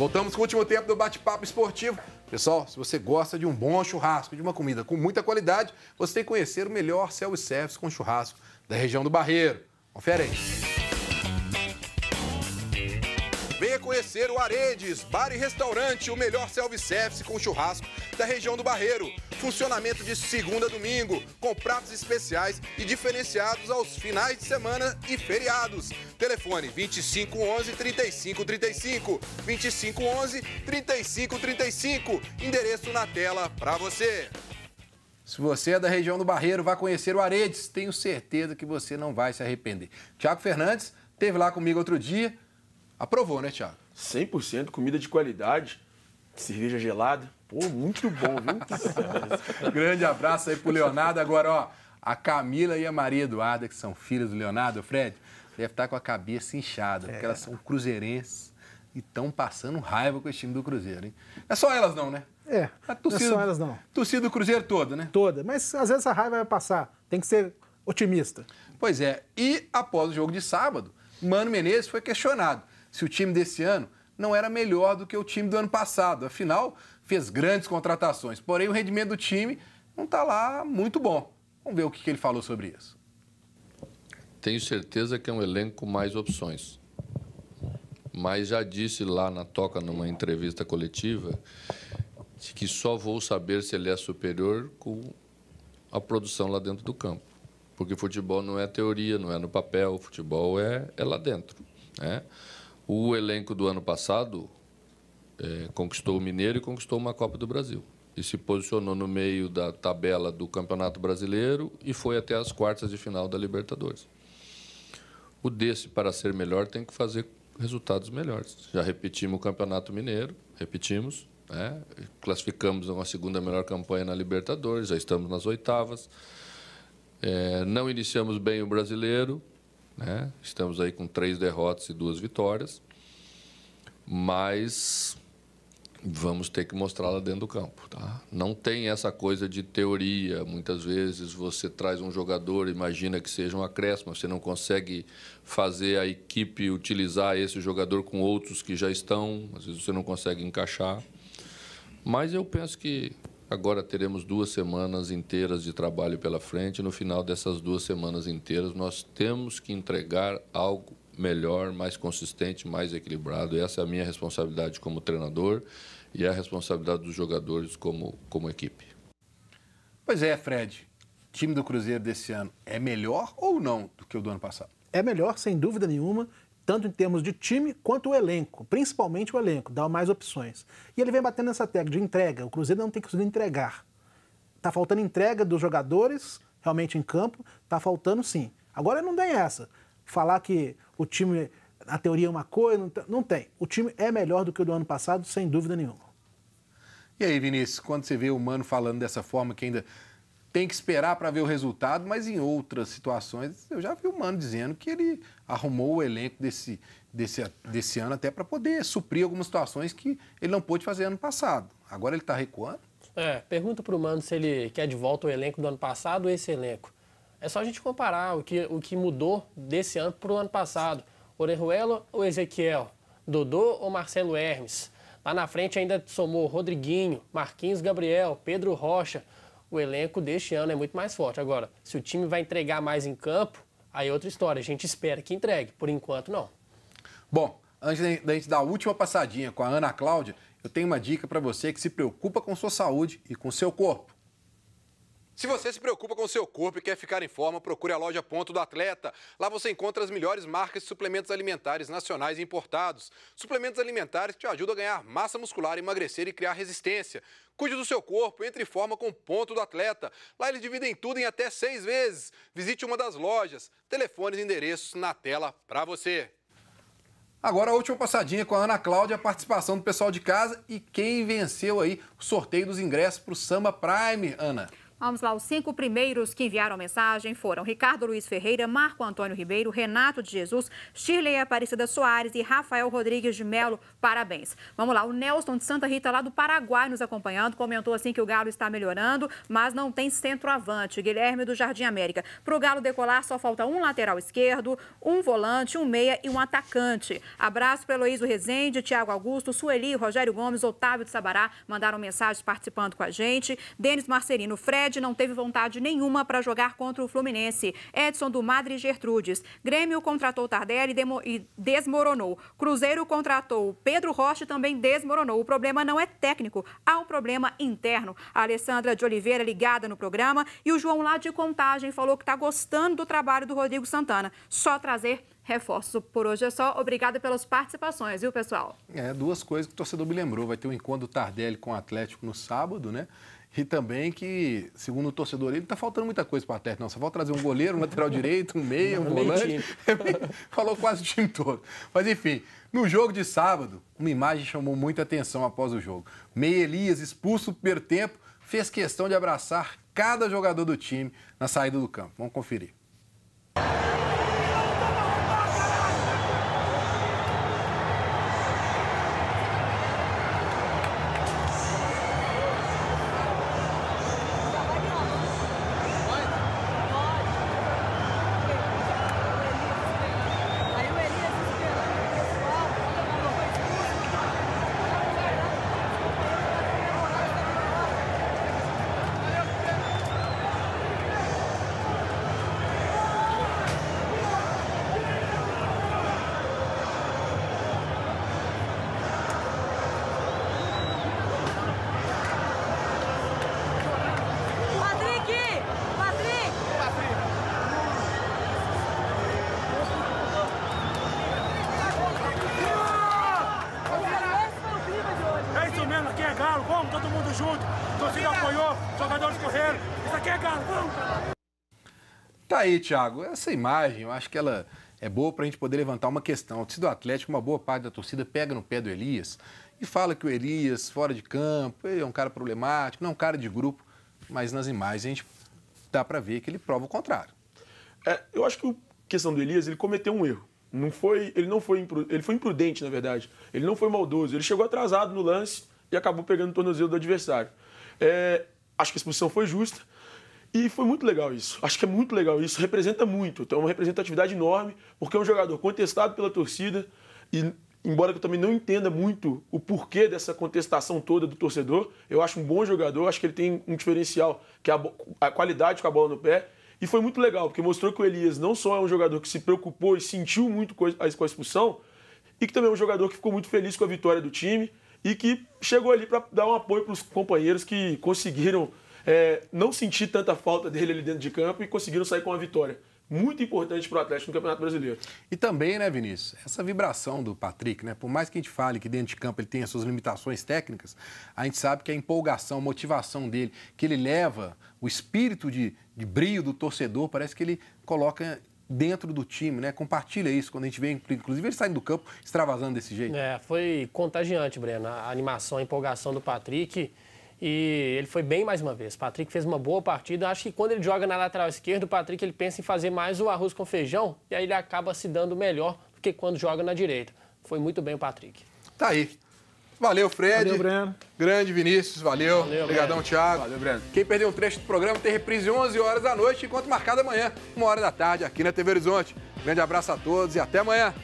Voltamos com o último tempo do bate-papo esportivo. Pessoal, se você gosta de um bom churrasco, de uma comida com muita qualidade, você tem que conhecer o melhor self-service com churrasco da região do Barreiro. Confere aí. Venha conhecer o Aredes, bar e restaurante, o melhor self-service com churrasco da região do Barreiro. Funcionamento de segunda a domingo, com pratos especiais e diferenciados aos finais de semana e feriados. Telefone 2511 3535, 2511 3535. Endereço na tela para você. Se você é da região do Barreiro, vá conhecer o Aredes. Tenho certeza que você não vai se arrepender. Tiago Fernandes teve lá comigo outro dia. Aprovou, né, Tiago? 100% comida de qualidade cerveja gelada. Pô, muito bom, viu? Grande abraço aí pro Leonardo. Agora, ó, a Camila e a Maria Eduarda, que são filhas do Leonardo, Fred, deve estar com a cabeça inchada, é. porque elas são cruzeirenses e estão passando raiva com esse time do Cruzeiro, hein? Não é só elas não, né? É, a é torcida, não é só elas não. Torcida do Cruzeiro toda, né? Toda, mas às vezes a raiva vai passar, tem que ser otimista. Pois é, e após o jogo de sábado, Mano Menezes foi questionado se o time desse ano não era melhor do que o time do ano passado. Afinal, fez grandes contratações. Porém, o rendimento do time não está lá muito bom. Vamos ver o que, que ele falou sobre isso. Tenho certeza que é um elenco com mais opções. Mas já disse lá na Toca, numa entrevista coletiva, que só vou saber se ele é superior com a produção lá dentro do campo. Porque futebol não é teoria, não é no papel, futebol é, é lá dentro. Né? O elenco do ano passado é, conquistou o Mineiro e conquistou uma Copa do Brasil. E se posicionou no meio da tabela do Campeonato Brasileiro e foi até as quartas de final da Libertadores. O desse, para ser melhor, tem que fazer resultados melhores. Já repetimos o Campeonato Mineiro, repetimos, né? classificamos uma segunda melhor campanha na Libertadores, já estamos nas oitavas. É, não iniciamos bem o brasileiro, né? Estamos aí com três derrotas e duas vitórias, mas vamos ter que mostrar lá dentro do campo. Tá? Não tem essa coisa de teoria. Muitas vezes você traz um jogador, imagina que seja um acréscimo, você não consegue fazer a equipe utilizar esse jogador com outros que já estão, às vezes você não consegue encaixar. Mas eu penso que Agora teremos duas semanas inteiras de trabalho pela frente. No final dessas duas semanas inteiras, nós temos que entregar algo melhor, mais consistente, mais equilibrado. Essa é a minha responsabilidade como treinador e a responsabilidade dos jogadores como, como equipe. Pois é, Fred. O time do Cruzeiro desse ano é melhor ou não do que o do ano passado? É melhor, sem dúvida nenhuma tanto em termos de time quanto o elenco, principalmente o elenco, dá mais opções. E ele vem batendo nessa tecla de entrega. O Cruzeiro não tem que entregar. Está faltando entrega dos jogadores realmente em campo, está faltando sim. Agora não tem essa. Falar que o time, na teoria, é uma coisa, não tem. O time é melhor do que o do ano passado, sem dúvida nenhuma. E aí, Vinícius, quando você vê o Mano falando dessa forma, que ainda tem que esperar para ver o resultado, mas em outras situações eu já vi o Mano dizendo que ele arrumou o elenco desse, desse, desse ano até para poder suprir algumas situações que ele não pôde fazer ano passado. Agora ele está recuando. É, pergunta para o Mano se ele quer de volta o elenco do ano passado ou esse elenco. É só a gente comparar o que, o que mudou desse ano para o ano passado. Orejuelo ou Ezequiel? Dodô ou Marcelo Hermes? Lá na frente ainda somou Rodriguinho, Marquinhos Gabriel, Pedro Rocha, o elenco deste ano é muito mais forte. Agora, se o time vai entregar mais em campo, aí é outra história. A gente espera que entregue. Por enquanto, não. Bom, antes da gente dar a última passadinha com a Ana Cláudia, eu tenho uma dica para você que se preocupa com sua saúde e com seu corpo. Se você se preocupa com seu corpo e quer ficar em forma, procure a loja Ponto do Atleta. Lá você encontra as melhores marcas de suplementos alimentares nacionais e importados. Suplementos alimentares que te ajudam a ganhar massa muscular, emagrecer e criar resistência. Cuide do seu corpo, entre em forma com Ponto do Atleta. Lá eles dividem tudo em até seis vezes. Visite uma das lojas. Telefones e endereços na tela para você. Agora a última passadinha com a Ana Cláudia, a participação do pessoal de casa e quem venceu aí o sorteio dos ingressos para o Samba Prime, Ana. Vamos lá, os cinco primeiros que enviaram mensagem foram Ricardo Luiz Ferreira, Marco Antônio Ribeiro, Renato de Jesus, Shirley Aparecida Soares e Rafael Rodrigues de Melo. Parabéns. Vamos lá, o Nelson de Santa Rita, lá do Paraguai, nos acompanhando, comentou assim que o Galo está melhorando, mas não tem centroavante. Guilherme do Jardim América. Para o Galo decolar, só falta um lateral esquerdo, um volante, um meia e um atacante. Abraço para Heloísio Rezende, Tiago Augusto, Sueli, Rogério Gomes, Otávio de Sabará, mandaram mensagens participando com a gente. Denis Marcelino, Fred. Fred não teve vontade nenhuma para jogar contra o Fluminense. Edson do Madre Gertrudes. Grêmio contratou Tardelli e desmoronou. Cruzeiro contratou Pedro Rocha e também desmoronou. O problema não é técnico, há um problema interno. A Alessandra de Oliveira ligada no programa e o João lá de Contagem falou que está gostando do trabalho do Rodrigo Santana. Só trazer reforço. Por hoje é só. Obrigada pelas participações, viu, pessoal? É, duas coisas que o torcedor me lembrou. Vai ter um encontro do Tardelli com o Atlético no sábado, né? E também que, segundo o torcedor, ele está faltando muita coisa para o Atlético. Não, só falta trazer um goleiro, um lateral direito, um meia, um volante. Falou quase o time todo. Mas enfim, no jogo de sábado, uma imagem chamou muita atenção após o jogo. Meia Elias, expulso no primeiro tempo, fez questão de abraçar cada jogador do time na saída do campo. Vamos conferir. Carlão, Tá aí, Thiago. Essa imagem, eu acho que ela é boa para a gente poder levantar uma questão. O do Atlético, uma boa parte da torcida pega no pé do Elias e fala que o Elias, fora de campo, ele é um cara problemático, não é um cara de grupo, mas nas imagens a gente dá para ver que ele prova o contrário. É, eu acho que a questão do Elias, ele cometeu um erro. Não foi, ele não foi imprudente, ele foi imprudente, na verdade. Ele não foi maldoso. Ele chegou atrasado no lance e acabou pegando o tornozelo do adversário. É, acho que a expulsão foi justa. E foi muito legal isso. Acho que é muito legal isso. Representa muito. Então, é uma representatividade enorme, porque é um jogador contestado pela torcida. E, embora eu também não entenda muito o porquê dessa contestação toda do torcedor, eu acho um bom jogador. Acho que ele tem um diferencial, que é a, a qualidade com a bola no pé. E foi muito legal, porque mostrou que o Elias não só é um jogador que se preocupou e sentiu muito com a expulsão, e que também é um jogador que ficou muito feliz com a vitória do time e que chegou ali para dar um apoio para os companheiros que conseguiram é, não sentir tanta falta dele ali dentro de campo e conseguiram sair com a vitória. Muito importante para o Atlético no Campeonato Brasileiro. E também, né, Vinícius, essa vibração do Patrick, né? Por mais que a gente fale que dentro de campo ele tem as suas limitações técnicas, a gente sabe que a empolgação, a motivação dele, que ele leva, o espírito de, de brilho do torcedor, parece que ele coloca dentro do time, né? Compartilha isso quando a gente vê, inclusive ele saindo do campo extravasando desse jeito. É, foi contagiante, Breno, a animação, a empolgação do Patrick e ele foi bem mais uma vez. Patrick fez uma boa partida. Acho que quando ele joga na lateral esquerda, o Patrick ele pensa em fazer mais o arroz com feijão e aí ele acaba se dando melhor do que quando joga na direita. Foi muito bem o Patrick. Tá aí. Valeu, Fred. Valeu, Breno. Grande Vinícius, valeu. valeu Obrigadão, Breno. Thiago. Valeu, Breno. Quem perdeu um trecho do programa tem reprise 11 horas da noite, enquanto marcada amanhã, 1 hora da tarde, aqui na TV Horizonte. Grande abraço a todos e até amanhã.